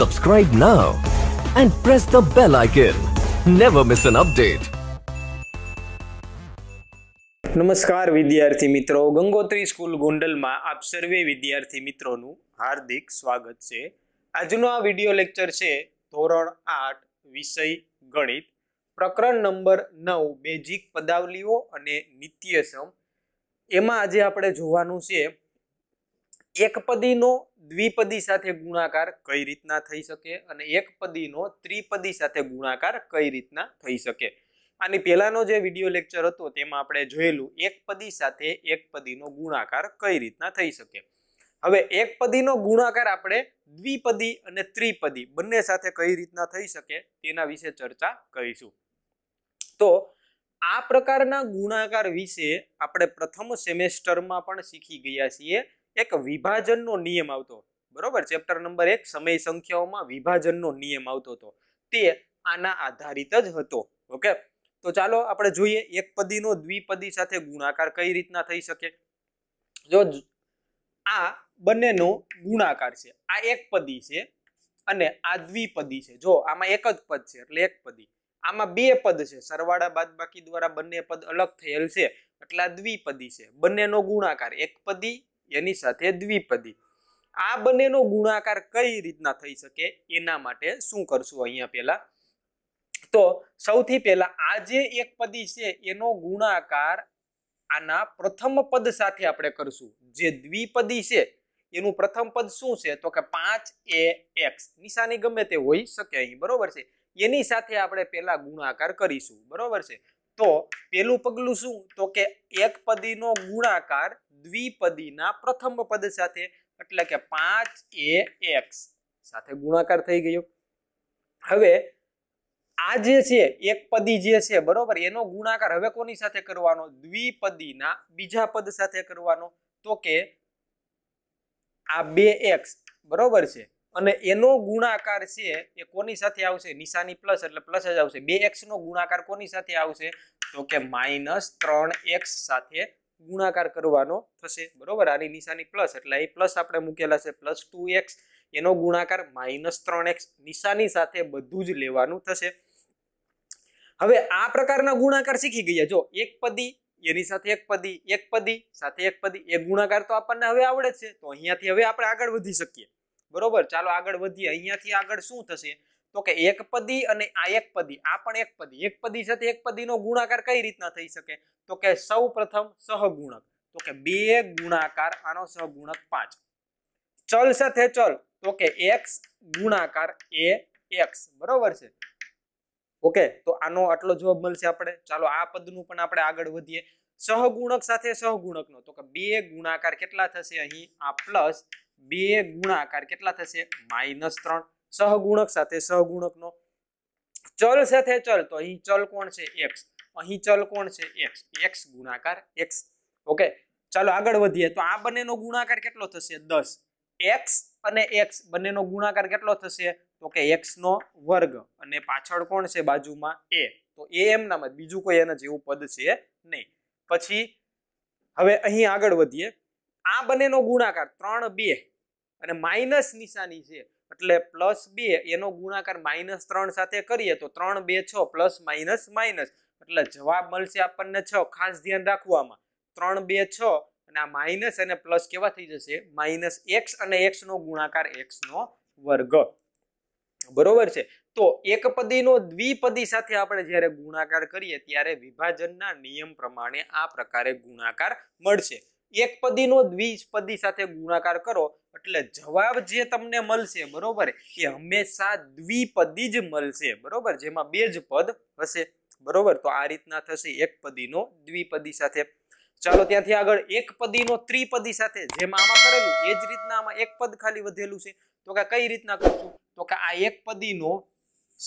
Subscribe now and press the bell icon. Never miss an update. નમસ્કાર વિદ્યાર્થી મિત્રો Gangotri school ગોંડલમાં આપ સર્વે વિદ્યાર્થી મિત્રોનું હાર્દિક સ્વાગત છે આજનો આ વિડિયો લેક્ચર છે ધોરણ આઠ વિષય ગણિત પ્રકરણ નંબર નવ બેઝિક પદાવલીઓ અને નિત્યસમ એમાં આજે આપણે જોવાનું છે એકપદીનો દ્વિપદી સાથે ગુણાકાર કઈ રીતના થઈ શકે અને એકપદીનો ત્રિપદી સાથે ગુણાકાર કઈ રીતના થઈ શકે આની પહેલાનો જે વિડીયો લેક્ચર હતો તેમાં આપણે જોયેલું એકપદી સાથે એકપદીનો ગુણાકાર કઈ રીતના થઈ શકે હવે એકપદીનો ગુણાકાર આપણે દ્વિપદી અને ત્રિપદી બંને સાથે કઈ રીતના થઈ શકે તેના વિશે ચર્ચા કરીશું તો આ પ્રકારના ગુણાકાર વિશે આપણે પ્રથમ સેમેસ્ટરમાં પણ શીખી ગયા છીએ એક વિભાજનનો નિયમ આવતો બરોબર ચેપ્ટર નંબર એક સમય સંખ્યાઓમાં વિભાજનનો નિયમ આવતો હતો તે આના આધારિત જ હતો ઓકે તો ચાલો આપણે જોઈએ એક પદીનો દ્વિપદી સાથે ગુણાકાર કઈ રીતના થઈ શકે જો આ બંનેનો ગુણાકાર છે આ એક પદી છે અને આ દ્વિપદી છે જો આમાં એક જ પદ છે એટલે એક પદી આમાં બે પદ છે સરવાળા બાદબાકી દ્વારા બંને પદ અલગ થયેલ છે એટલે આ દ્વિપદી છે બંનેનો ગુણાકાર એક પદી એની સાથે દ્વિપદી આ બંનેનો ગુણાકાર કઈ રીતના થઈ શકે એના માટે શું કરશું અહીંયા પહેલા તો સૌથી પહેલા આ જે એક પદી છે એનો ગુણાકાર આના પ્રથમ પદ સાથે આપણે કરશું જે દ્વિપદી છે એનું પ્રથમ પદ શું છે તો કે પાંચ એ એક્સ નિશાની ગમે તે હોઈ શકે અહીં બરોબર છે એની સાથે આપણે પહેલા ગુણાકાર કરીશું બરોબર છે તો પહેલું પગલું શું તો કે એક પદીનો ગુણાકાર દ્વિપદીના પ્રથમ પદ સાથે એટલે કે પાંચ એ એક્સ સાથે ગુણાકાર થઈ ગયો હવે આ જે છે એક પદી જે છે બરોબર એનો ગુણાકાર હવે કોની સાથે કરવાનો દ્વિપદીના બીજા પદ સાથે કરવાનો તો કે આ બે એક્સ બરોબર છે અને એનો ગુણાકાર છે એ કોની સાથે આવશે નિશાની પ્લસ એટલે પ્લસ જ આવશે બે એક્સનો ગુણાકાર કોની સાથે આવશે તો કે માઇનસ ત્રણ એક્સ સાથે ગુણાકાર કરવાનો થશે બરોબર આની નિશાની પ્લસ એટલે અહીં પ્લસ આપણે મૂકેલા છે પ્લસ ટુ એક્સ એનો ગુણાકાર માઇનસ ત્રણ એક્સ નિશાની સાથે બધું જ લેવાનું થશે હવે આ પ્રકારના ગુણાકાર શીખી ગયા જો એક પદી એની સાથે એક પદી એક પદી સાથે એક પદી એ ગુણાકાર તો આપણને હવે આવડે છે તો અહીંયાથી હવે આપણે આગળ વધી શકીએ બરોબર ચાલો આગળ વધીએ અહીંયાથી આગળ શું થશે તો કે એક પદી અને આ એક પદી આ પણ એક પદી એક પદી સાથે એક એકપદીનો ગુણાકાર કઈ રીતના થઈ શકે તો કે સૌ પ્રથમ સહગુણક તો કે બે ગુણાકાર આનો સહગુણક પાંચ ચલ સાથે ચલ તો કે એક્સ ગુણાકાર એ એક્સ બરોબર છે ઓકે તો આનો આટલો જવાબ મળશે આપણે ચાલો આ પદનું પણ આપણે આગળ વધીએ સહગુણક સાથે સહગુણકનો તો કે બે ગુણાકાર કેટલા થશે અહીં આ પ્લસ બે ગુણાકાર કેટલા થશે માઇનસ ત્રણ સહગુણક સાથે સહગુણકનો ચલ સાથે ચલ તો અહીં ચલ કોણ છે એક્સ અહીં ચલ કોણ છે એક્સ એક્સ ગુણાકાર એક્સ ઓકે ચાલો આગળ વધીએ તો આ બંનેનો ગુણાકાર કેટલો થશે દસ એક્સ અને એક્સ બંનેનો ગુણાકાર કેટલો થશે તો કે એક્સનો વર્ગ અને પાછળ કોણ છે બાજુમાં એ તો એ એમનામાં બીજું કોઈ એના જેવું પદ છે નહીં પછી હવે અહીં આગળ વધીએ આ બંનેનો ગુણાકાર ત્રણ બે અને માઇનસ નિશાની છે એટલે પ્લસ બે એનો ગુણાકાર માઇનસ ત્રણ સાથે કરીએ તો ત્રણ બે છ પ્લસ માઇનસ માઇનસ એટલે જવાબ મળશે આપણને છ ખાસ ધ્યાન રાખવામાં ત્રણ બે છ અને આ માઇનસ અને પ્લસ કેવા થઈ જશે માઇનસ એક્સ અને એક્સનો ગુણાકાર એક્સનો વર્ગ બરોબર છે તો એક પદીનો દ્વિપદી સાથે આપણે જ્યારે ગુણાકાર કરીએ ત્યારે વિભાજનના નિયમ પ્રમાણે આ પ્રકારે ગુણાકાર મળશે એક એકપદીનો દ્વિપદી સાથે ગુણાકાર કરો એટલે જવાબ જે તમને મળશે બરોબર એ હંમેશા દ્વિપદી જ મળશે બરોબર જેમાં બે જ પદ હશે બરોબર તો આ રીતના થશે એક એકપદીનો દ્વિપદી સાથે ચાલો ત્યાંથી આગળ એક એકપદીનો ત્રિપદી સાથે જેમાં આમાં કરેલું એ જ રીતના આમાં એક પદ ખાલી વધેલું છે તો કે કઈ રીતના કરશું તો કે આ એક એકપદીનો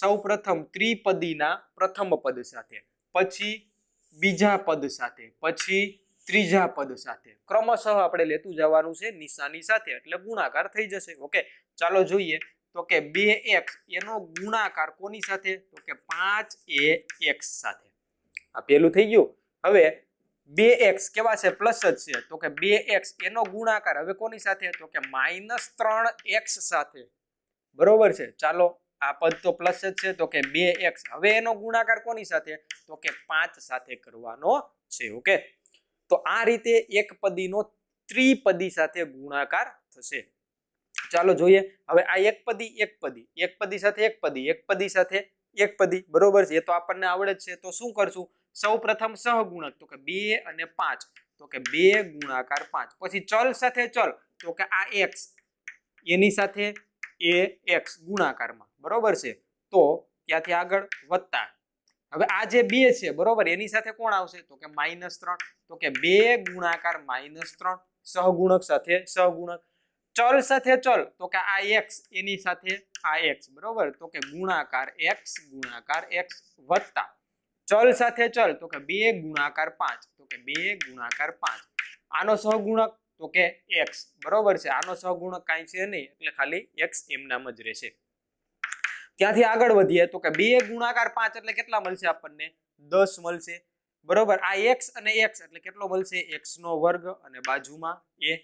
સૌપ્રથમ ત્રિપદીના પ્રથમ પદ સાથે પછી બીજા પદ સાથે પછી ત્રીજા પદ સાથે ક્રમશઃ આપણે લેતું જવાનું છે નિશાની સાથે એટલે ગુણાકાર થઈ જશે ઓકે ચાલો જોઈએ તો કે બે એક્સ એનો ગુણાકાર કોની સાથે તો કે પાંચ એ એક્સ સાથે આ પેલું થઈ ગયું હવે બે એક્સ કેવા છે પ્લસ જ છે તો કે બે એક્સ એનો ગુણાકાર હવે કોની સાથે તો કે માઇનસ ત્રણ એક્સ સાથે બરોબર છે ચાલો આ પદ તો પ્લસ જ છે તો કે બે એક્સ હવે એનો ગુણાકાર કોની સાથે તો કે પાંચ સાથે કરવાનો છે ઓકે તો આ રીતે એક પદીનો ત્રિપદી સાથે ગુણાકાર થશે ચાલો જોઈએ હવે આ એક એક પદી પદી એક પદી સાથે એક પદી એક પદી સાથે એક પદી બરોબર છે એ તો આપણને આવડે જ છે તો શું કરશું સૌ પ્રથમ સહગુણક તો કે બે અને પાંચ તો કે બે ગુણાકાર પાંચ પછી ચલ સાથે ચલ તો કે આ એક્સ એની સાથે એ એક્સ ગુણાકારમાં બરોબર છે તો ત્યાંથી આગળ વત્તા હવે આ જે બે છે બરોબર એની સાથે કોણ આવશે તો કે માઇનસ ત્રણ તો કે બે ગુણાકાર માઇનસ ત્રણ સહગુણક સાથે સહગુણક ચલ સાથે ચલ તો કે આ એક્સ એની સાથે આ એક્સ બરોબર તો કે ગુણાકાર એક્સ ગુણાકાર એક્સ વત્તા ચલ સાથે ચલ તો કે બે ગુણાકાર પાંચ તો કે બે ગુણાકાર પાંચ આનો સહગુણક તો કે એક્સ બરોબર છે આનો સહગુણક કાંઈ છે નહીં એટલે ખાલી એક્સ એમનામ જ રહેશે ત્યાંથી આગળ વધીએ તો કે બે ગુણાકાર પાંચ એટલે કેટલા મળશે આપણને દસ મળશે બરોબર આ એક્સ અને એક્સ એટલે કેટલો મળશે એક્સ નો વર્ગ અને બાજુમાં એ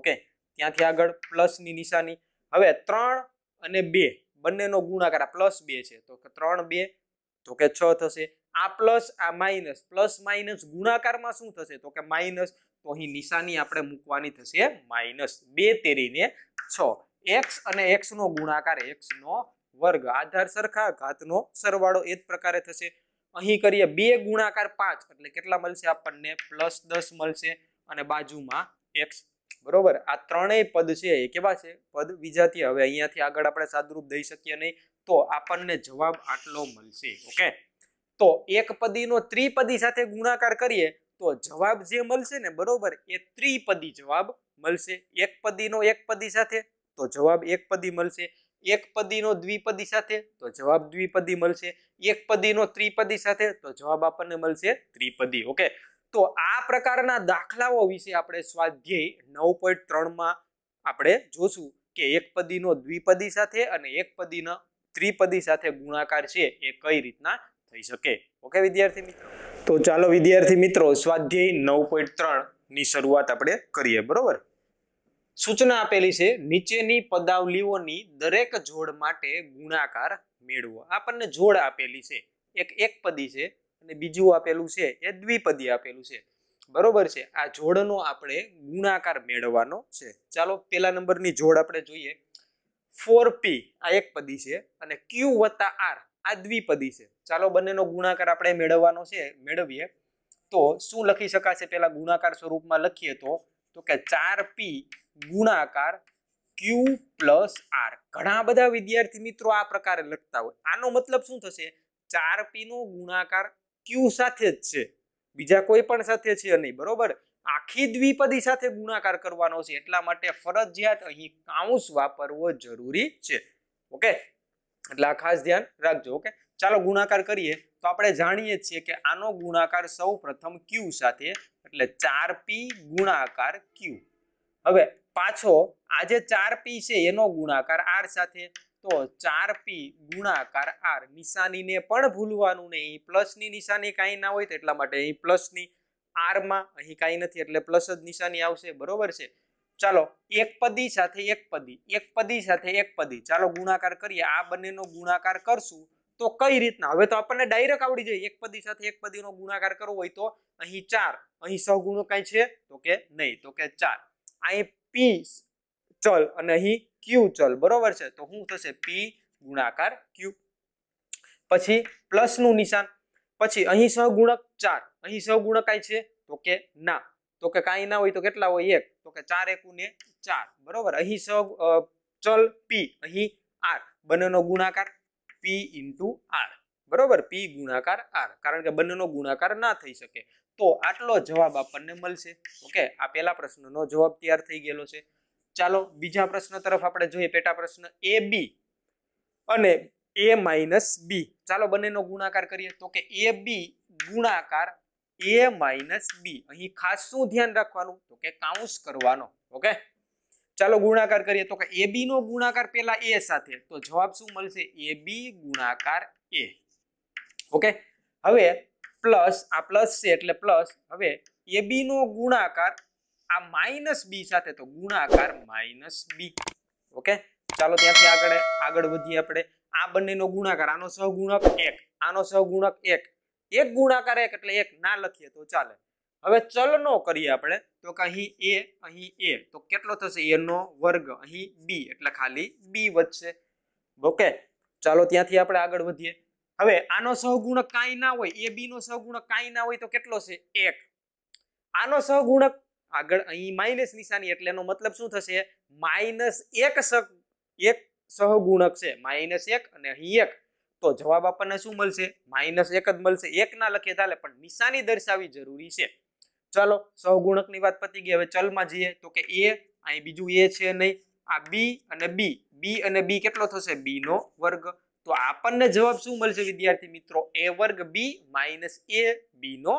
ઓકે ત્યાંથી આગળ પ્લસની નિશાની હવે ત્રણ અને બે બંનેનો ગુણાકાર પ્લસ બે છે તો કે ત્રણ બે તો કે છ થશે આ પ્લસ આ માઇનસ પ્લસ માઇનસ ગુણાકારમાં શું થશે તો કે માઇનસ તો અહીં નિશાની આપણે મૂકવાની થશે માઇનસ બે તેરીને છ એક્સ અને એક્સનો ગુણાકાર એક્સનો વર્ગ આધાર સરખા ઘાતનો સરવાળો એ જ પ્રકારે થશે અહીં કરીએ બે ગુણાકાર પાંચ એટલે કેટલા મળશે આપણને પ્લસ દસ મળશે અને બાજુમાં એક્સ બરોબર આ ત્રણેય પદ છે એ કેવા છે પદ વિજાતી હવે અહીંયાથી આગળ આપણે સાદરૂપ દઈ શકીએ નહીં તો આપણને જવાબ આટલો મળશે ઓકે તો એક પદીનો ત્રિપદી સાથે ગુણાકાર કરીએ તો જવાબ જે મળશે ને બરોબર એ ત્રિપદી જવાબ મળશે એક પદીનો એક પદી સાથે તો જવાબ એક પદી મળશે એક પદીનો દ્વિપદી સાથે તો જવાબ દ્વિપદી મળશે એક પદીનો ત્રિપદી સાથે તો જવાબ આપણને મળશે ત્રિપદી ઓકે તો આ પ્રકારના દાખલાઓ વિશે આપણે સ્વાધ્યાય નવ પોઈન્ટ ત્રણમાં આપણે જોશું કે એક પદીનો દ્વિપદી સાથે અને એક પદીનો ત્રિપદી સાથે ગુણાકાર છે એ કઈ રીતના થઈ શકે ઓકે વિદ્યાર્થી મિત્રો તો ચાલો વિદ્યાર્થી મિત્રો સ્વાધ્યાય નવ પોઈન્ટ ત્રણની શરૂઆત આપણે કરીએ બરોબર સૂચના આપેલી છે નીચેની પદાવલીઓની દરેક જોડ માટે ગુણાકાર મેળવો આપણને જોડ આપેલી છે એક એકપદી છે અને બીજું આપેલું છે એ દ્વિપદી આપેલું છે બરોબર છે આ જોડનો આપણે ગુણાકાર મેળવવાનો છે ચાલો પેલા નંબરની જોડ આપણે જોઈએ ફોર આ એક પદી છે અને ક્યુ વત્તા આર આ દ્વિપદી છે ચાલો બંનેનો ગુણાકાર આપણે મેળવવાનો છે મેળવીએ તો શું લખી શકાશે પેલા ગુણાકાર સ્વરૂપમાં લખીએ તો તો કે ચાર પી ગુણાકાર ક્યુ પ્લસ આર ઘણા બધા વિદ્યાર્થી મિત્રો આ પ્રકારે લખતા હોય આનો મતલબ શું થશે ચાર પીનો ગુણાકાર ક્યુ સાથે જ છે બીજા કોઈ પણ સાથે છે નહીં બરોબર આખી દ્વિપદી સાથે ગુણાકાર કરવાનો છે એટલા માટે ફરજિયાત અહીં કાઉન્સ વાપરવો જરૂરી છે ઓકે એટલે આ ખાસ ધ્યાન રાખજો ઓકે ચાલો ગુણાકાર કરીએ તો આપણે જાણીએ છીએ કે આનો ગુણાકાર સૌ પ્રથમ ક્યુ સાથે એટલે ચાર પી ગુણાકાર ક્યુ હવે પાછો આ જે ચાર પી છે એનો ગુણાકાર આર સાથે તો ચાર પી ગુણાકાર આર નિશાનીને પણ ભૂલવાનું નહીં પ્લસની નિશાની કાંઈ ના હોય તો એટલા માટે અહીં પ્લસની આરમાં અહીં કાંઈ નથી એટલે પ્લસ જ નિશાની આવશે બરોબર છે ચાલો એક પદી સાથે એક પદી એક પદી સાથે એક પદી ચાલો ગુણાકાર કરીએ આ બંનેનો ગુણાકાર કરશું તો કઈ રીતના હવે તો આપણને ડાયરેક્ટ આવડી જાય એક પદી સાથે એક પદીનો ગુણાકાર કરવો હોય તો અહીં ચાર અહીં સહગુણો કાંઈ છે તો કે નહીં તો કે ચાર અહીં પી ચલ અને અહીં ક્યુ ચલ બરોબર છે તો શું થશે પી ગુણાકાર ક્યુ પછી પ્લસનું નિશાન પછી અહીં સહગુણક ચાર અહીં સહગુણક કાંઈ છે તો કે ના તો કે કાંઈ ના હોય તો કેટલા હોય એક તો કે ચાર એકુ ને ચાર બરોબર અહીં સહ ચલ પી અહીં આર બંનેનો ગુણાકાર પી ઇન્ટુ આર બરોબર પી ગુણાકાર આર કારણ કે બંનેનો ગુણાકાર ના થઈ શકે તો આટલો જવાબ આપણને મળશે ઓકે આ પહેલા પ્રશ્નનો જવાબ તૈયાર થઈ ગયેલો છે ચાલો બીજા પ્રશ્ન તરફ આપણે જોઈએ પેટા પ્રશ્ન એ બી અને એ માઇનસ બી ચાલો બંનેનો ગુણાકાર કરીએ તો કે એ બી ગુણાકાર એ માઇનસ બી અહીં ખાસ શું ધ્યાન રાખવાનું તો કે કાઉન્સ કરવાનો ઓકે ચાલો ગુણાકાર કરીએ તો કે એ બી નો ગુણાકાર પેલા એ સાથે તો જવાબ શું મળશે એ બી ગુણાકાર એ ઓકે હવે પ્લસ આ પ્લસ છે એટલે પ્લસ હવે એ બી નો ગુણાકાર આ માઇનસ બી સાથે તો ગુણાકાર માઇનસ બી ઓકે ચાલો ત્યાંથી આગળ આગળ વધીએ આપણે આ બંનેનો ગુણાકાર આનો સહગુણક એક આનો સહગુણક એક એક ગુણાકાર એક એટલે એક ના લખીએ તો ચાલે હવે ચલનો કરીએ આપણે તો કે અહીં એ અહીં એ તો કેટલો થશે એનો વર્ગ અહીં બી એટલે ખાલી બી વધશે ઓકે ચાલો ત્યાંથી આપણે આગળ વધીએ હવે આનો સહગુણક કાંઈ ના હોય એ બી નો સહગુણક કાંઈ ના હોય તો કેટલો છે એક આનો સહગુણક આગળ અહીં માઇનસ નિશાની એટલે એનો મતલબ શું થશે માઇનસ એક એક સહગુણક છે માઇનસ એક અને અહીં એક તો જવાબ આપણને શું મળશે માઇનસ એક જ મળશે એક ના લખીએ ચાલે પણ નિશાની દર્શાવી જરૂરી છે ચલો સહગુણકની વાત પતી ગઈ હવે ચલમાં જઈએ તો કે એ અહીં બીજું એ છે નહીં આ બી અને બી બી અને બી કેટલો થશે બી નો વર્ગ તો આપણને જવાબ શું મળશે વિદ્યાર્થી મિત્રો એ વર્ગ બી માઇનસ એ બી નો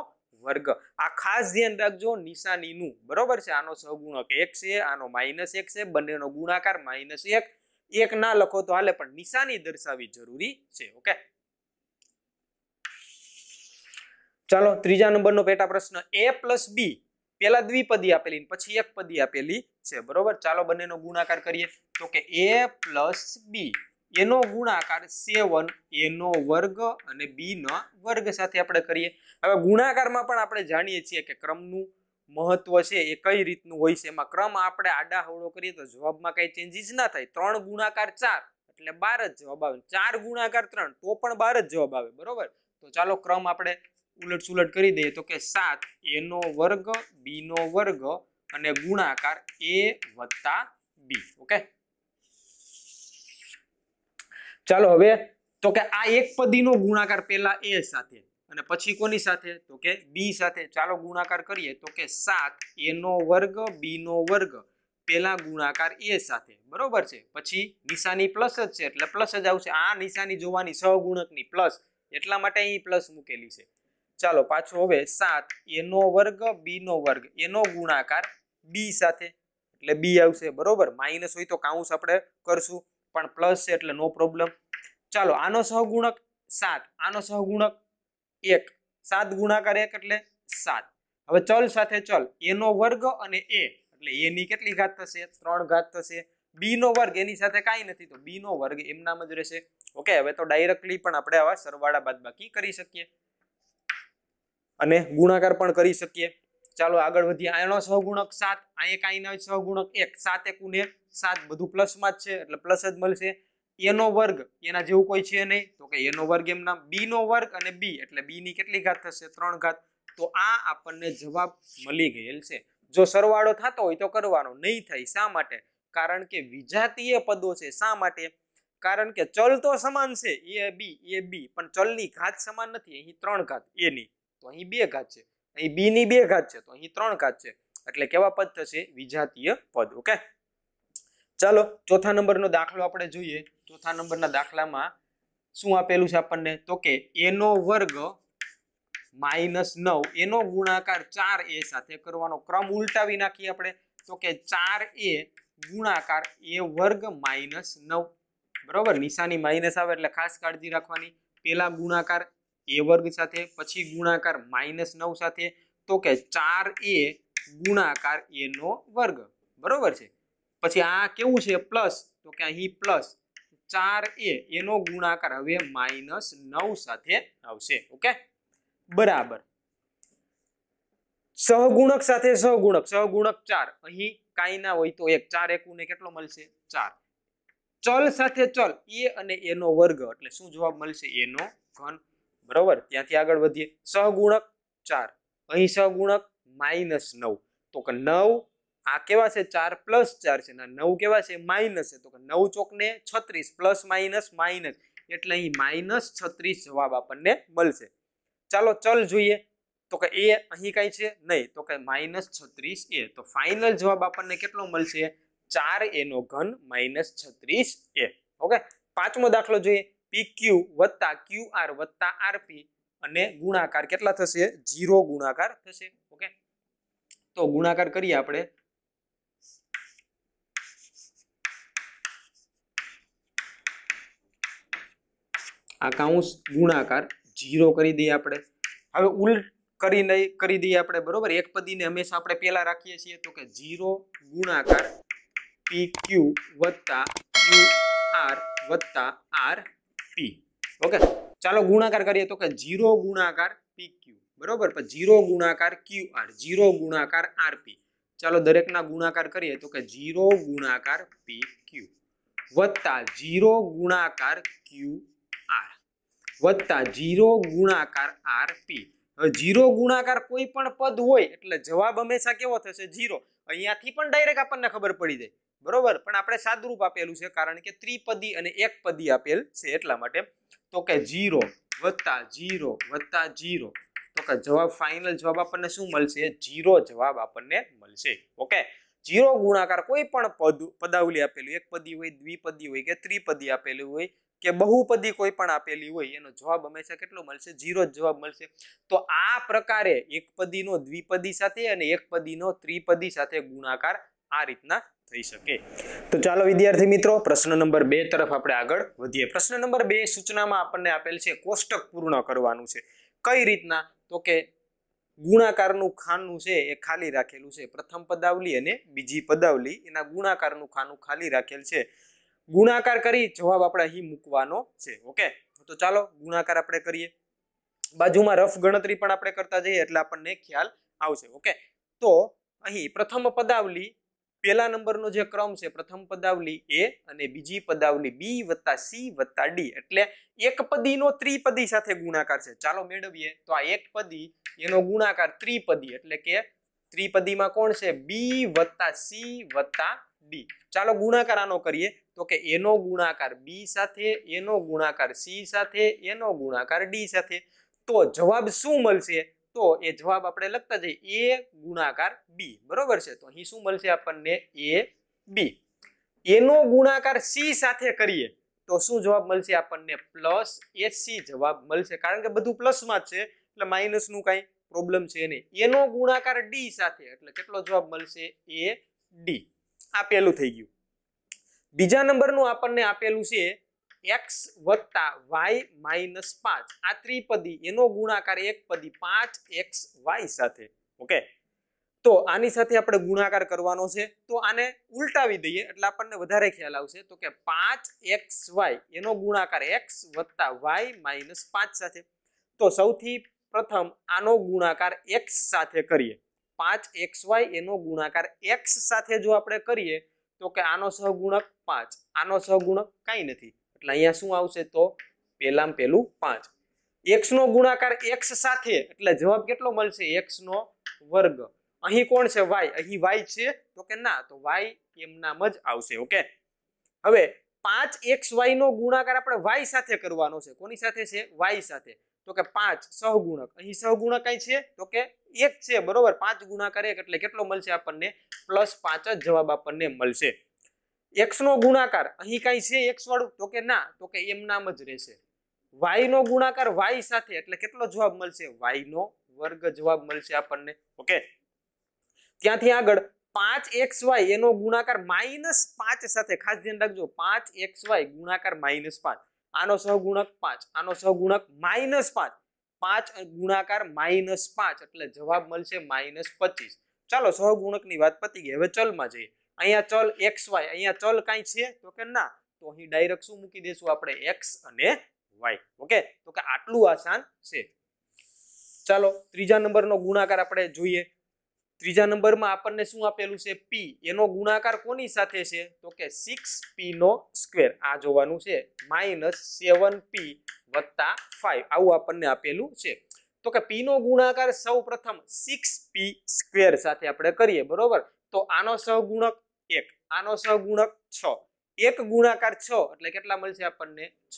વર્ગ આ ખાસ ધ્યાન રાખજો નિશાનીનું બરોબર છે આનો સહગુણક એક છે આનો માઇનસ એક છે બંનેનો ગુણાકાર માઇનસ એક એક ના લખો તો હાલે પણ નિશાની દર્શાવવી જરૂરી છે ઓકે ચાલો ત્રીજા નંબરનો પેટા પ્રશ્ન એ પ્લસ બી પેલા દ્વિપદી આપેલી પછી એક પદી આપેલી છે બરોબર ચાલો બંનેનો ગુણાકાર કરીએ તો કે એ પ્લસ બી એનો ગુણાકાર સેવન એનો વર્ગ અને બી નો વર્ગ સાથે આપણે કરીએ હવે ગુણાકારમાં પણ આપણે જાણીએ છીએ કે ક્રમનું મહત્વ છે એ કઈ રીતનું હોય છે એમાં ક્રમ આપણે આડા હવડો કરીએ તો જવાબમાં કઈ ચેન્જીસ ના થાય ત્રણ ગુણાકાર ચાર એટલે બાર જ જવાબ આવે ચાર ગુણાકાર ત્રણ તો પણ બાર જ જવાબ આવે બરોબર તો ચાલો ક્રમ આપણે ઉલટ સુલટ કરી દઈએ તો કે સાત એનો વર્ગ બીનો વર્ગ અને ગુણાકાર એ વત્તા બી ઓકે ચાલો હવે તો કે આ એક પદીનો ગુણાકાર પહેલા એ સાથે અને પછી કોની સાથે તો કે બી સાથે ચાલો ગુણાકાર કરીએ તો કે સાત એનો વર્ગ બીનો વર્ગ પહેલા ગુણાકાર એ સાથે બરોબર છે પછી નિશાની પ્લસ જ છે એટલે પ્લસ જ આવશે આ નિશાની જોવાની સહગુણકની પ્લસ એટલા માટે અહીં પ્લસ મૂકેલી છે ચાલો પાછો હવે સાત એનો વર્ગ બી નો વર્ગ એનો ગુણાકાર બી સાથે એટલે બી આવશે બરોબર માઇનસ હોય તો કાઉન્સ આપણે કરશું પણ પ્લસ છે એટલે નો પ્રોબ્લેમ ચાલો આનો સહગુણક સાત આનો સહગુણક એક સાત ગુણાકાર એક એટલે સાત હવે ચલ સાથે ચલ એનો વર્ગ અને એ એટલે એની કેટલી ઘાત થશે ત્રણ ઘાત થશે બી નો વર્ગ એની સાથે કાંઈ નથી તો બી નો વર્ગ એમનામ જ રહેશે ઓકે હવે તો ડાયરેક્ટલી પણ આપણે આવા સરવાળા બાદબાકી કરી શકીએ અને ગુણાકાર પણ કરી શકીએ ચાલો આગળ વધીએ આનો સહગુણક સાત આ એક આઈનો સહગુણક એક સાત એકુને સાત બધું પ્લસમાં જ છે એટલે પ્લસ જ મળશે એનો વર્ગ એના જેવું કોઈ છે નહીં તો કે એનો વર્ગ એમ નામ બીનો વર્ગ અને બી એટલે બીની કેટલી ઘાત થશે ત્રણ ઘાત તો આ આપણને જવાબ મળી ગયેલ છે જો સરવાળો થતો હોય તો કરવાનો નહીં થાય શા માટે કારણ કે વિજાતીય પદો છે શા માટે કારણ કે ચલ તો સમાન છે એ બી એ બી પણ ચલની ઘાત સમાન નથી અહીં ત્રણ ઘાત એની તો અહીં બે ઘાત છે અહીં બી ની બે ઘાત છે તો અહીં ત્રણ ઘાત છે એટલે કેવા પદ થશે વિજાતીય પદ ઓકે ચાલો ચોથા નંબરનો દાખલો આપણે જોઈએ ચોથા નંબરના દાખલામાં શું આપેલું છે આપણને તો કે એનો વર્ગ માઇનસ નવ એનો ગુણાકાર ચાર એ સાથે કરવાનો ક્રમ ઉલટાવી નાખીએ આપણે તો કે ચાર એ ગુણાકાર એ વર્ગ માઇનસ નવ બરોબર નિશાની માઇનસ આવે એટલે ખાસ કાળજી રાખવાની પેલા ગુણાકાર એ વર્ગ સાથે પછી ગુણાકાર માઇનસ નવ સાથે તો કે ચાર એ ગુણાકાર એ નો વર્ગ બરોબર છે પછી આ કેવું છે પ્લસ તો કે અહીં પ્લસ ચાર એ એનો ગુણાકાર હવે માઇનસ નવ સાથે આવશે ઓકે બરાબર સહગુણક સાથે સહગુણક સહગુણક ચાર અહીં કાંઈ ના હોય તો એક ચાર એકુને કેટલો મળશે ચાર ચલ સાથે ચલ એ અને એનો વર્ગ એટલે શું જવાબ મળશે એનો ઘન બરાબર ત્યાંથી આગળ વધીએ સહગુણક ચાર અહીં સહગુણક માઇનસ નવ તો કે નવ આ કેવા છે ચાર પ્લસ ચાર છે નવ કેવા છે માઇનસ છે તો કે નવ ચોકને છત્રીસ પ્લસ માઇનસ માઇનસ એટલે અહીં માઇનસ છત્રીસ જવાબ આપણને મળશે ચાલો ચલ જોઈએ તો કે એ અહીં કઈ છે નહીં તો કે માઇનસ છત્રીસ એ તો ફાઇનલ જવાબ આપણને કેટલો મળશે ચાર એનો ઘન માઇનસ છત્રીસ એ ઓકે પાંચમો દાખલો જોઈએ પી ક્યુ વત્તા ક્યુ વત્તા આરપી અને ગુણાકાર કેટલા થશે જીરો ગુણાકાર થશે ઓકે તો ગુણાકાર કરીએ આપણે આ કાઉન્સ ગુણાકાર જીરો કરી દઈએ આપણે હવે ઉલટ કરીને કરી દઈએ આપણે બરોબર એક પદીને હંમેશા આપણે પહેલા રાખીએ છીએ તો કે જીરો ગુણાકાર પી ક્યુ વત્તા ક્યુ વત્તા આર પી ઓકે ચાલો ગુણાકાર કરીએ તો કે જીરો ગુણાકાર પી ક્યુ બરોબર પણ જીરો ગુણાકાર ક્યુ આર જીરો ગુણાકાર આરપી ચાલો દરેકના ગુણાકાર કરીએ તો કે જીરો ગુણાકાર પી ક્યુ વત્તા જીરો ગુણાકાર ક્યુ આર વત્તા જીરો ગુણાકાર આર પી જીરો ગુણાકાર કોઈ પણ પદ હોય એટલે જવાબ હંમેશા કેવો થશે જીરો અહીંયાથી પણ ડાયરેક્ટ આપણને ખબર પડી જાય બરોબર પણ આપણે સાદરૂપ આપેલું છે કારણ કે ત્રિપદી અને એક પદી આપેલ છે એટલા માટે તો કે જીરો વત્તા જીરો વત્તા જીરો તો કે જવાબ ફાઇનલ જવાબ આપણને શું મળશે જીરો જવાબ આપણને મળશે ઓકે જીરો ગુણાકાર કોઈ પણ પદ પદાવલી આપેલી એકપદી હોય દ્વિપદી હોય કે ત્રિપદી આપેલું હોય કે બહુપદી કોઈ પણ આપેલી હોય એનો જવાબ હંમેશા કેટલો મળશે જીરો જ જવાબ મળશે તો આ પ્રકારે એકપદીનો દ્વિપદી સાથે અને એકપદીનો ત્રિપદી સાથે ગુણાકાર આ રીતના થઈ શકે તો ચાલો વિદ્યાર્થી મિત્રો પ્રશ્ન નંબર બે તરફ આપણે આગળ વધીએ પ્રશ્ન નંબર બે સૂચનામાં આપણને આપેલ છે કોષ્ટક પૂર્ણ કરવાનું છે કઈ રીતના તો કે ગુણાકારનું ખાનું છે એ ખાલી રાખેલું છે પ્રથમ પદાવલી અને બીજી પદાવલી એના ગુણાકારનું ખાનું ખાલી રાખેલ છે ગુણાકાર કરી જવાબ આપણે અહીં મૂકવાનો છે ઓકે તો ચાલો ગુણાકાર આપણે કરીએ બાજુમાં રફ ગણતરી પણ આપણે કરતા જઈએ એટલે આપણને ખ્યાલ આવશે ઓકે તો અહીં પ્રથમ પદાવલી પહેલા નંબરનો જે ક્રમ છે પ્રથમ પદાવલી એ અને બીજી પદાવલી બી વત્તા સી વત્તા ડી એટલે એક પદીનો ત્રિપદી સાથે ગુણાકાર છે ચાલો મેળવીએ તો આ એક પદી એનો ગુણાકાર ત્રિપદી એટલે કે ત્રિપદીમાં કોણ છે બી વત્તા સી વત્તા ડી ચાલો ગુણાકાર આનો કરીએ તો કે એનો ગુણાકાર બી સાથે એનો ગુણાકાર સી સાથે એનો ગુણાકાર ડી સાથે તો જવાબ શું મળશે તો એ જવાબ આપણે લખતા જઈએ એ ગુણાકાર બી બરોબર છે તો અહીં શું મળશે આપણને એ બી એનો ગુણાકાર સી સાથે કરીએ તો શું જવાબ મળશે આપણને પ્લસ એ સી જવાબ મળશે કારણ કે બધું પ્લસમાં જ છે એટલે માઇનસનું કાંઈ પ્રોબ્લેમ છે નહીં એનો ગુણાકાર ડી સાથે એટલે કેટલો જવાબ મળશે એ ડી આપેલું થઈ ગયું બીજા નંબરનું આપણને આપેલું છે એક્સ વત્તા વાય માઇનસ પાંચ આ ત્રિપદી એનો ગુણાકાર એક પદી પાંચ એક્સ વાય સાથે ઓકે તો આની સાથે આપણે ગુણાકાર કરવાનો છે તો આને ઉલટાવી દઈએ એટલે આપણને વધારે ખ્યાલ આવશે તો કે પાંચ એક્સ વાય એનો ગુણાકાર એક્સ વત્તા વાય માઇનસ પાંચ સાથે તો સૌથી પ્રથમ આનો ગુણાકાર એક્સ સાથે કરીએ પાંચ એક્સ વાય એનો ગુણાકાર એક્સ સાથે જો આપણે કરીએ તો કે આનો સહગુણક પાંચ આનો સહગુણક કાંઈ નથી એટલે અહીંયા શું આવશે તો પહેલામાં પહેલું પાંચ એક્સનો ગુણાકાર એક્સ સાથે એટલે જવાબ કેટલો મળશે એક્સનો વર્ગ અહીં કોણ છે વાય અહીં વાય છે તો કે ના તો વાય એમનામ જ આવશે ઓકે હવે પાંચ એક્સ વાય નો ગુણાકાર આપણે વાય સાથે કરવાનો છે કોની સાથે છે વાય સાથે તો કે પાંચ સહગુણક અહીં સહગુણક કઈ છે તો કે એક છે બરોબર પાંચ ગુણાકાર એક એટલે કેટલો મળશે આપણને પ્લસ પાંચ જ જવાબ આપણને મળશે એક્સ નો ગુણાકાર અહીં કાંઈ છે એક્સ વાળું તો કે ના તો કે એમ નામ જ રહેશે વાય નો ગુણાકાર વાય સાથે એટલે કેટલો જવાબ મળશે વાય નો વર્ગ જવાબ મળશે આપણને ઓકે ત્યાંથી આગળ પાંચ એક્સ વાય એનો ગુણાકાર માઇનસ પાંચ સાથે ખાસ ધ્યાન રાખજો પાંચ એક્સ વાય ગુણાકાર માઇનસ પાંચ આનો સહગુણક પાંચ આનો સહગુણક માઇનસ પાંચ પાંચ ગુણાકાર માઇનસ પાંચ એટલે જવાબ મળશે માઇનસ પચીસ ચાલો સહગુણકની વાત પતી ગઈ હવે ચલમાં જઈએ અહીંયા ચલ એક્સ વાય અહીંયા ચલ કાંઈ છે તો કે ના તો અહીં ડાયરેક્ટ શું મૂકી દેશું આપણે એક્સ અને વાય ઓકે તો કે આટલું આસાન છે ચાલો ત્રીજા નંબરનો ગુણાકાર આપણે જોઈએ ત્રીજા નંબરમાં આપણને શું આપેલું છે પી એનો ગુણાકાર કોની સાથે છે તો કે સિક્સ પી નો સ્ક્વેર આ જોવાનું છે માઇનસ સેવન પી વત્તા ફાઈવ આવું આપણને આપેલું છે તો કે પી નો ગુણાકાર સૌપ્રથમ પ્રથમ સિક્સ પી સ્ક્વેર સાથે આપણે કરીએ બરોબર તો આનો સહગુણક એક આનો સહગુણક છ એક ગુણાકાર છ એટલે કેટલા મળશે આપણને છ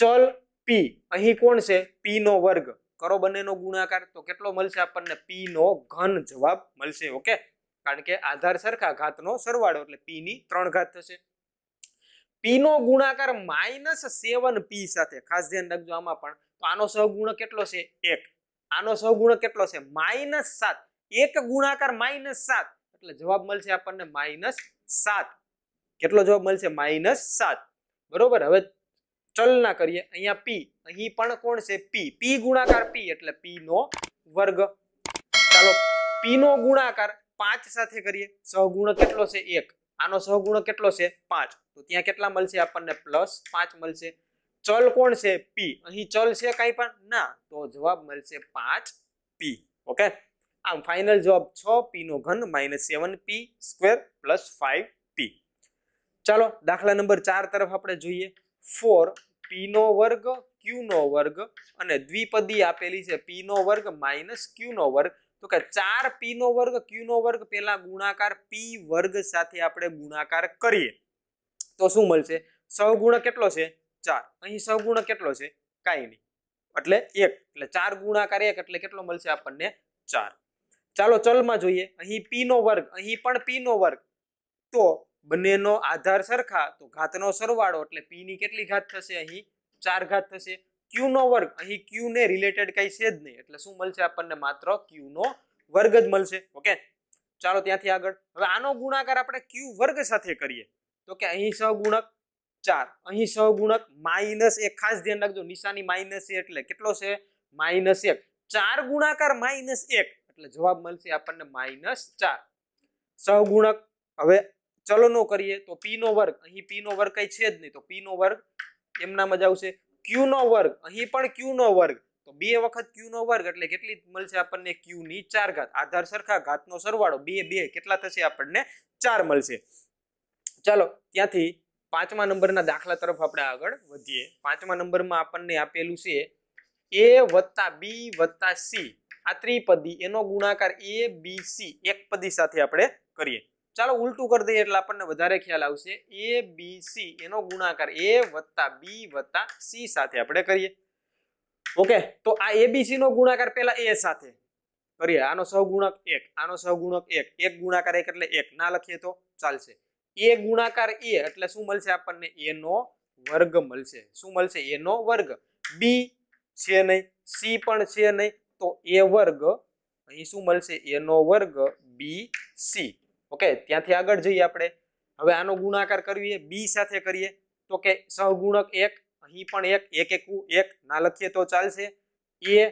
ચલ પી અહીં કોણ છે પી નો વર્ગ કરો બંનેનો ગુણાકાર તો કેટલો મળશે આપણને પી નો ઘન જવાબ મળશે ઓકે કારણ કે આધાર સરખા ઘાતનો સરવાળો એટલે પી ની ત્રણ ઘાત થશે પી નો ગુણાકાર માઇનસ સેવન પી સાથે ખાસ ધ્યાન રાખજો આમાં પણ તો આનો સહગુણક કેટલો છે એક આનો સહગુણક કેટલો છે માઇનસ સાત એક ગુણાકાર માઇનસ સાત એટલે જવાબ મળશે આપણને માઇનસ સાત કેટલો જવાબ મળશે માઇનસ સાત બરોબર હવે ચલ ના કરીએ અહીંયા પી અહીં પણ કોણ છે પી પી ગુણાકાર પી એટલે પી નો વર્ગ ચાલો પી નો ગુણાકાર પાંચ સાથે કરીએ સહગુણ કેટલો છે એક આનો સહગુણ કેટલો છે પાંચ તો ત્યાં કેટલા મળશે આપણને પ્લસ પાંચ મળશે ચલ કોણ છે પી અહીં ચલ છે કઈ પણ ના તો જવાબ મળશે પાંચ પી ઓકે આમ ફાઇનલ જવાબ છ પીનો ઘન minus seven P square plus five P ચાલો દાખલા નંબર ચાર તરફ આપણે જોઈએ ફોર પીનો વર્ગ ક્યુનો વર્ગ અને દ્વિપદી આપેલી છે પીનો વર્ગ માઇનસ ક્યુનો વર્ગ તો કે ચાર પીનો વર્ગ ક્યુનો વર્ગ પહેલા ગુણાકાર પી વર્ગ સાથે આપણે ગુણાકાર કરીએ તો શું મળશે ગુણ કેટલો છે ચાર અહીં સહગુણક કેટલો છે કાંઈ નહીં એટલે એક એટલે ચાર ગુણાકાર એક એટલે કેટલો મળશે આપણને ચાર ચાલો ચલમાં જોઈએ અહીં પી નો વર્ગ અહીં પણ પી નો વર્ગ તો બંનેનો આધાર સરખા તો ઘાતનો સરવાળો એટલે પી ની કેટલી ઘાત થશે અહીં ચાર ઘાત થશે ક્યુ નો વર્ગ અહીં ક્યુ ને રિલેટેડ કઈ છે જ નહીં એટલે શું મળશે આપણને માત્ર ક્યુ નો વર્ગ જ મળશે ઓકે ચાલો ત્યાંથી આગળ હવે આનો ગુણાકાર આપણે ક્યુ વર્ગ સાથે કરીએ તો કે અહીં સહગુણક ચાર અહીં સહગુણક માઇનસ એક ખાસ ધ્યાન રાખજો નિશાની માઇનસ એટલે કેટલો છે માઇનસ એક ચાર ગુણાકાર માઇનસ એક એટલે જવાબ મળશે આપણને માઇનસ ચાર સહગુણક હવે ચલો નો કરીએ તો પી નો વર્ગ અહીં પી નો વર્ગ કઈ છે જ નહીં તો પી નો વર્ગ એમનામાં જ આવશે ક્યુ નો વર્ગ અહીં પણ ક્યુ નો વર્ગ તો બે વખત ક્યુ નો વર્ગ એટલે કેટલી મળશે આપણને ક્યુ ની ચાર ઘાત આધાર સરખા ઘાતનો સરવાળો બે બે કેટલા થશે આપણને ચાર મળશે ચાલો ત્યાંથી પાંચમા નંબરના દાખલા તરફ આપણે આગળ વધીએ પાંચમા નંબરમાં આપણને આપેલું છે એ વત્તા બી વત્તા સી આ ત્રિપદી એનો ગુણાકાર એ બી સી એક પદી સાથે આપણે કરીએ ચાલો ઉલટું કરી દઈએ એટલે આપણને વધારે ખ્યાલ આવશે એ બી સી એનો ગુણાકાર એ વત્તા બી વત્તા સી સાથે આપણે કરીએ ઓકે તો આ એબીસી નો ગુણાકાર પેલા એ સાથે કરીએ આનો સહગુણક એક આનો સહગુણક એક એક ગુણાકાર એક એટલે એક ના લખીએ તો ચાલશે એ ગુણાકાર એ એટલે શું મળશે આપણને એ નો વર્ગ મળશે શું મળશે એ નો વર્ગ બી છે નહીં સી પણ છે નહીં તો એ વર્ગ અહીં શું મળશે એનો વર્ગ બી સી ઓકે ત્યાંથી આગળ જઈએ આપણે હવે આનો ગુણાકાર કરીએ બી સાથે કરીએ તો કે સહગુણક એક અહીં પણ એક એક એકુ એક ના લખીએ તો ચાલશે એ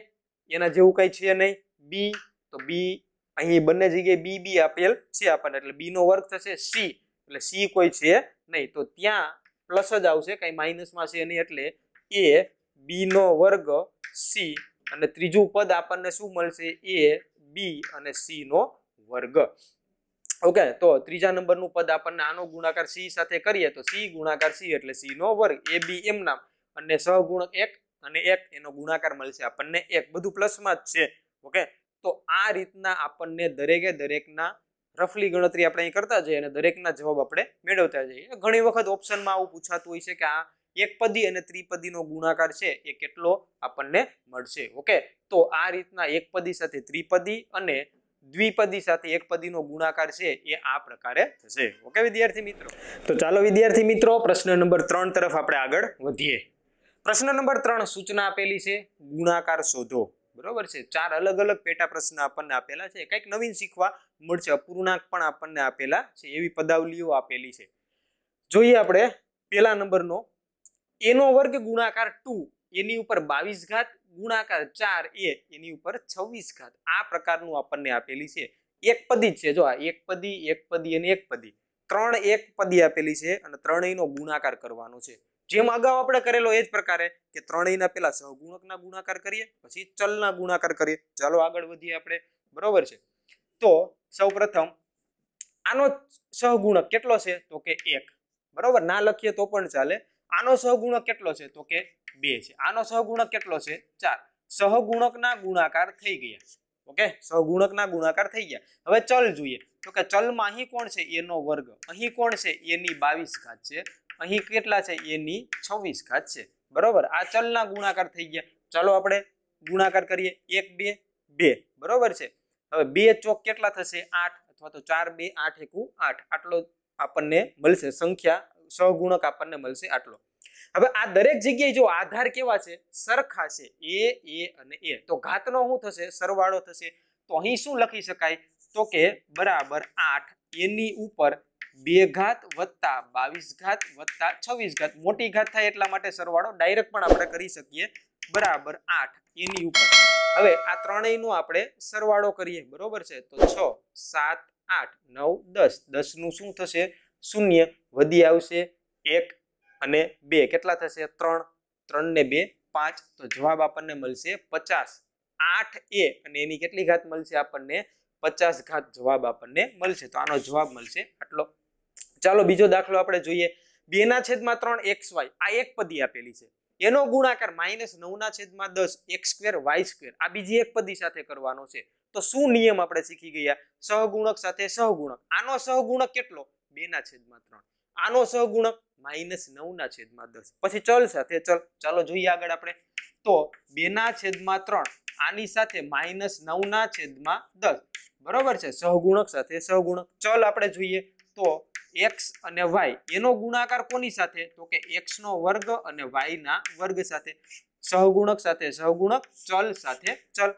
એના જેવું કંઈ છે નહીં બી તો બી અહીં બંને જગ્યાએ બી બી આપેલ છે આપણને એટલે બી નો વર્ગ થશે સી એટલે સી કોઈ છે નહીં તો ત્યાં પ્લસ જ આવશે કંઈ માઇનસમાં છે નહીં એટલે એ બી નો વર્ગ સી અને ત્રીજું પદ આપણને શું મળશે એ બી અને સી નો વર્ગ ઓકે તો ત્રીજા નંબરનું પદ આપણને આનો ગુણાકાર સી સાથે કરીએ તો સી ગુણાકાર સી એટલે સી નો વર્ગ એ બી એમ નામ અને સહગુણક એક અને એક એનો ગુણાકાર મળશે આપણને એક બધું પ્લસમાં જ છે ઓકે તો આ રીતના આપણને દરેકે દરેકના રફલી ગણતરી આપણે અહીં કરતા જઈએ અને દરેકના જવાબ આપણે મેળવતા જઈએ ઘણી વખત ઓપ્શનમાં આવું પૂછાતું હોય છે કે આ એકપદી અને ત્રિપદીનો ગુણાકાર છે એ કેટલો આપણને મળશે ઓકે તો આ રીતના એકપદી સાથે ત્રિપદી અને દ્વિપદી સાથે એક એકપદીનો ગુણાકાર છે એ આ પ્રકારે થશે ઓકે વિદ્યાર્થી મિત્રો તો ચાલો વિદ્યાર્થી મિત્રો પ્રશ્ન નંબર ત્રણ તરફ આપણે આગળ વધીએ પ્રશ્ન નંબર ત્રણ સૂચના આપેલી છે ગુણાકાર શોધો બરોબર છે ચાર અલગ અલગ પેટા પ્રશ્ન આપણને આપેલા છે કંઈક નવીન શીખવા મળશે અપૂર્ણાંક પણ આપણને આપેલા છે એવી પદાવલીઓ આપેલી છે જોઈએ આપણે પહેલા નંબરનો એનો વર્ગ ગુણાકાર ટુ એની ઉપર બાવીસ ઘાત ગુણાકાર ચાર એ એની ઉપર છવ્વીસ ઘાત આ પ્રકારનું આપણને આપેલી છે એક પદી છે જો આ એક પદી એક પદી અને એક પદી ત્રણ એક પદી આપેલી છે અને ત્રણેયનો ગુણાકાર કરવાનો છે જેમ અગાઉ આપણે કરેલો એ જ પ્રકારે કે ત્રણેયના પહેલા સહગુણકના ગુણાકાર કરીએ પછી ચલના ગુણાકાર કરીએ ચાલો આગળ વધીએ આપણે બરોબર છે તો સૌપ્રથમ આનો સહગુણક કેટલો છે તો કે એક બરોબર ના લખીએ તો પણ ચાલે આનો સહગુણક કેટલો છે તો કે બે છે આનો સહગુણક કેટલો છે ચાર સહગુણકના ગુણાકાર થઈ ગયા ઓકે સહગુણકના ગુણાકાર થઈ ગયા હવે ચલ જોઈએ તો કે ચલમાં અહીં કોણ છે એનો વર્ગ અહીં કોણ છે એની બાવીસ ઘાત છે અહીં કેટલા છે એની છવ્વીસ ઘાત છે બરોબર આ ચલના ગુણાકાર થઈ ગયા ચાલો આપણે ગુણાકાર કરીએ એક બે બે બરોબર છે હવે બે ચોક કેટલા થશે આઠ અથવા તો ચાર બે આઠ એકુ આઠ આટલો આપણને મળશે સંખ્યા ગુણક આપણને મળશે આટલો હવે આ દરેક જગ્યાએ જો આધાર કેવા છે સરખા છે એ એ અને એ તો ઘાતનો શું થશે સરવાળો થશે તો અહીં શું લખી શકાય તો કે બરાબર આઠ એની ઉપર બે ઘાત વત્તા બાવીસ ઘાત વત્તા છવ્વીસ ઘાત મોટી ઘાત થાય એટલા માટે સરવાળો ડાયરેક્ટ પણ આપણે કરી શકીએ બરાબર આઠ એની ઉપર હવે આ ત્રણેયનો આપણે સરવાળો કરીએ બરોબર છે તો છ સાત આઠ નવ દસ દસનું શું થશે શૂન્ય વધી આવશે એક અને બે કેટલા થશે ત્રણ ત્રણ ને બે પાંચ તો જવાબ આપણને મળશે પચાસ આઠ એ અને એની કેટલી ઘાત મળશે આપણને પચાસ ઘાત જવાબ આપણને મળશે તો આનો જવાબ મળશે આટલો ચાલો બીજો દાખલો આપણે જોઈએ બે ના છેદમાં ત્રણ એક્સ વાય આ એક પદી આપેલી છે એનો ગુણાકાર માઇનસ નવ ના છેદમાં દસ એક્સ સ્ક્વેર વાય સ્ક્વેર આ બીજી એક પદી સાથે કરવાનો છે તો શું નિયમ આપણે શીખી ગયા સહગુણક સાથે સહગુણક આનો સહગુણક કેટલો બે ના છેદમાં ત્રણ આનો સહગુણક માઇનસ નવ ના છેદમાં દસ પછી ચલ સાથે ચલ ચાલો જોઈએ આગળ આપણે તો બે ના છેદમાં ત્રણ આની સાથે માઇનસ નવ ના છેદમાં દસ બરોબર છે સહગુણક સાથે સહગુણક ચલ આપણે જોઈએ તો એક્સ અને વાય એનો ગુણાકાર કોની સાથે તો કે એક્સ નો વર્ગ અને વાય ના વર્ગ સાથે સહગુણક સાથે સહગુણક ચલ સાથે ચલ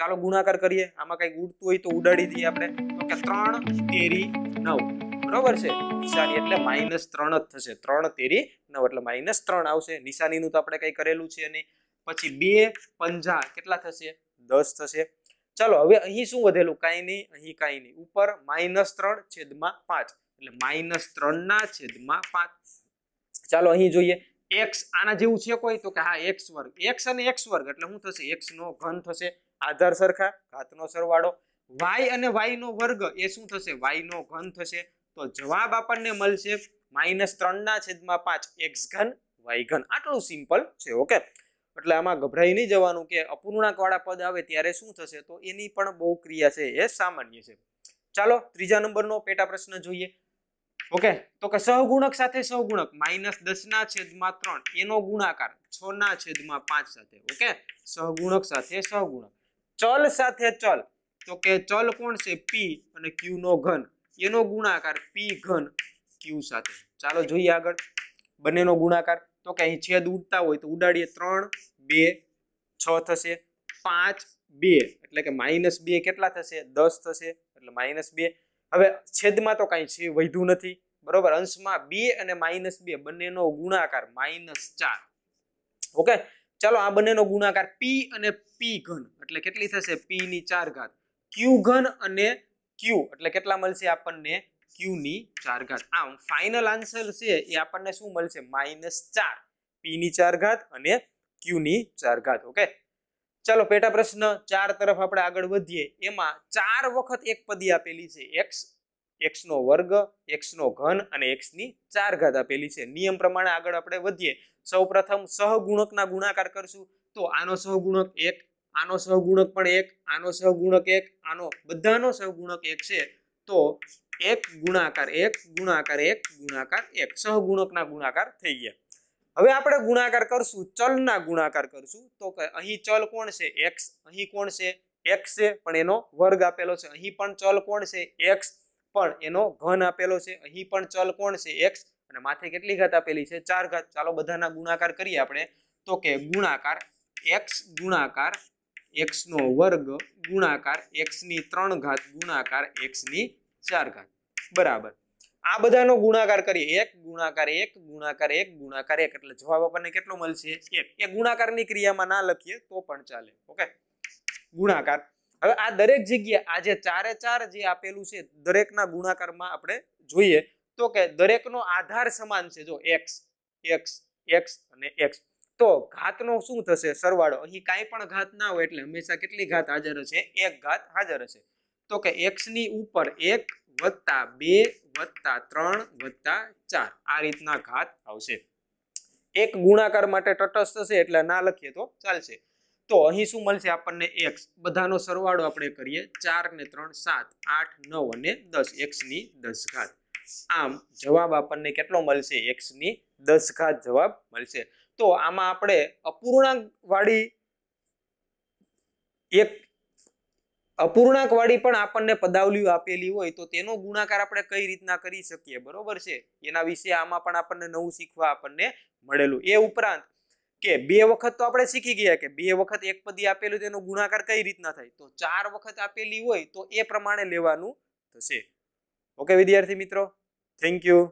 ચાલો ગુણાકાર કરીએ આમાં કઈ ઉડતું હોય તો ઉડાડી દઈએ આપણે તો કે ત્રણ તેરી નવ બરોબર છે નિશાની એટલે માઇનસ ત્રણ જ થશે ત્રણ તેરી નવ એટલે માઇનસ ત્રણ આવશે નિશાનીનું તો આપણે કંઈ કરેલું છે નહીં પછી બે પંજા કેટલા થશે દસ થશે ચાલો હવે અહીં શું વધેલું કાંઈ નહીં અહીં કાંઈ નહીં ઉપર માઇનસ ત્રણ છેદમાં પાંચ એટલે માઇનસ ત્રણના છેદમાં પાંચ ચાલો અહીં જોઈએ એક્સ આના જેવું છે કોઈ તો કે હા એક્સ વર્ગ એક્સ અને એક્સ વર્ગ એટલે શું થશે એક્સનો ઘન થશે આધાર સરખા ઘાતનો સરવાળો વાય અને વાય નો વર્ગ એ શું થશે વાય નો ઘન થશે તો જવાબ આપણને મળશે માઇનસ ત્રણના છેદમાં પાંચ એક્સ ઘન વાય ઘન આટલું સિમ્પલ છે ઓકે એટલે આમાં ગભરાઈ નહીં જવાનું કે અપૂર્ણાંકવાળા પદ આવે ત્યારે શું થશે તો એની પણ બહુ ક્રિયા છે એ સામાન્ય છે ચાલો ત્રીજા નંબરનો પેટા પ્રશ્ન જોઈએ ઓકે તો કે સહગુણક સાથે સહગુણક માઇનસ દસના છેદમાં ત્રણ એનો ગુણાકાર છ ના છેદમાં પાંચ સાથે ઓકે સહગુણક સાથે સહગુણક ચલ સાથે ચલ તો કે ચલ કોણ છે પી અને ક્યુ નો ઘન એનો ગુણાકાર પી ઘન ક્યુ સાથે ચાલો જોઈએ આગળ બંનેનો ગુણાકાર તો કે અહીં છેદ ઉડતા હોય તો ઉડાડીએ ત્રણ બે છ થશે પાંચ બે એટલે કે માઇનસ બે કેટલા થશે દસ થશે એટલે માઇનસ બે હવે છેદમાં તો કાંઈ છે વધ્યું નથી બરોબર અંશમાં બે અને માઇનસ બે બંનેનો ગુણાકાર માઇનસ ચાર ઓકે ચાલો આ બંનેનો ગુણાકાર પી અને પી ઘન એટલે કેટલી થશે પી ની ચાર ઘાત ક્યુ ઘન અને ક્યુ એટલે કેટલા મળશે આપણને ક્યુની ચાર ઘાત આમ ફાઇનલ આન્સર છે એ આપણને શું મળશે માઇનસ ચાર પીની ચાર ઘાત અને ક્યુની ચાર ઘાત ઓકે ચાલો પેટા પ્રશ્ન ચાર તરફ આપણે આગળ વધીએ એમાં ચાર વખત એક પદી આપેલી છે એક્સ એક્સનો વર્ગ એક્સનો ઘન અને એક્સની ચાર ઘાત આપેલી છે નિયમ પ્રમાણે આગળ આપણે વધીએ સૌ પ્રથમ સહગુણકના ગુણાકાર કરશું તો આનો સહગુણક એક આનો સહગુણક પણ એક આનો સહગુણક એક આનો બધાનો સહગુણક એક છે તો એક ગુણાકાર એક ગુણાકાર એક ગુણાકાર એક સહગુણકના ગુણાકાર થઈ ગયા હવે આપણે ગુણાકાર કરશું ચલના ગુણાકાર કરશું તો અહીં ચલ કોણ છે એક્સ અહીં કોણ છે એક્સ છે પણ એનો વર્ગ આપેલો છે અહીં પણ ચલ કોણ છે એક્સ પણ એનો ઘન આપેલો છે અહીં પણ ચલ કોણ છે એક્સ અને માથે કેટલી ઘાત આપેલી છે ચાર ઘાત ચાલો બધાના ગુણાકાર કરીએ આપણે તો કે ગુણાકાર એક્સ ગુણાકાર એક્સનો વર્ગ ગુણાકાર એક્સની ત્રણ ઘાત ગુણાકાર એક્સની ચાર ઘાત બરાબર આ બધાનો ગુણાકાર કરીએ એક ગુણાકાર એક ગુણાકાર એક ગુણાકાર એક એટલે જવાબ આપણને કેટલો મળશે એક એ ગુણાકારની ક્રિયામાં ના લખીએ તો પણ ચાલે ઓકે ગુણાકાર હવે આ દરેક જગ્યાએ આ જે ચારે ચાર જે આપેલું છે દરેકના ગુણાકારમાં આપણે જોઈએ તો કે દરેકનો આધાર સમાન છે જો એક્સ એક્સ એક્સ અને એક્સ તો ઘાતનો શું થશે સરવાળો અહીં કાંઈ પણ ઘાત ના હોય એટલે હંમેશા કેટલી ઘાત હાજર હશે એક ઘાત હાજર હશે તો કે એક્સ ની ઉપર એક વત્તા બે વત્તા ત્રણ વત્તા ચાર આ રીતના ઘાત આવશે એક ગુણાકાર માટે તટસ્થ છે એટલે ના લખીએ તો ચાલશે તો અહીં શું મળશે આપણને એક્સ બધાનો સરવાળો આપણે કરીએ ચાર ને ત્રણ સાત આઠ નવ અને દસ એક્સની દસ ઘાત આમ જવાબ આપણને કેટલો મળશે એક્સની દસ ઘાત જવાબ મળશે તો આમાં આપણે અપૂર્ણાંકવાળી એક અપૂર્ણાંકવાળી પણ આપણને પદાવલીઓ આપેલી હોય તો તેનો ગુણાકાર આપણે કઈ રીતના કરી શકીએ બરોબર છે એના વિશે આમાં પણ આપણને નવું શીખવા આપણને મળેલું એ ઉપરાંત કે બે વખત તો આપણે શીખી ગયા કે બે વખત એક પદી આપેલું તેનો ગુણાકાર કઈ રીતના થાય તો ચાર વખત આપેલી હોય તો એ પ્રમાણે લેવાનું થશે ઓકે વિદ્યાર્થી મિત્રો થેન્ક યુ